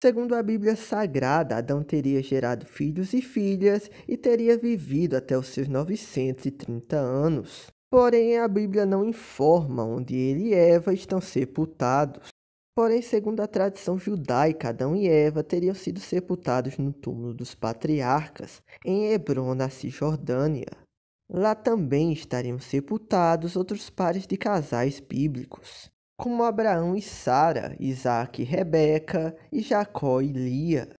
Segundo a Bíblia Sagrada, Adão teria gerado filhos e filhas e teria vivido até os seus 930 anos. Porém, a Bíblia não informa onde ele e Eva estão sepultados. Porém, segundo a tradição judaica, Adão e Eva teriam sido sepultados no túmulo dos patriarcas, em Hebron, na Cisjordânia. Lá também estariam sepultados outros pares de casais bíblicos como Abraão e Sara, Isaac e Rebeca, e Jacó e Lia.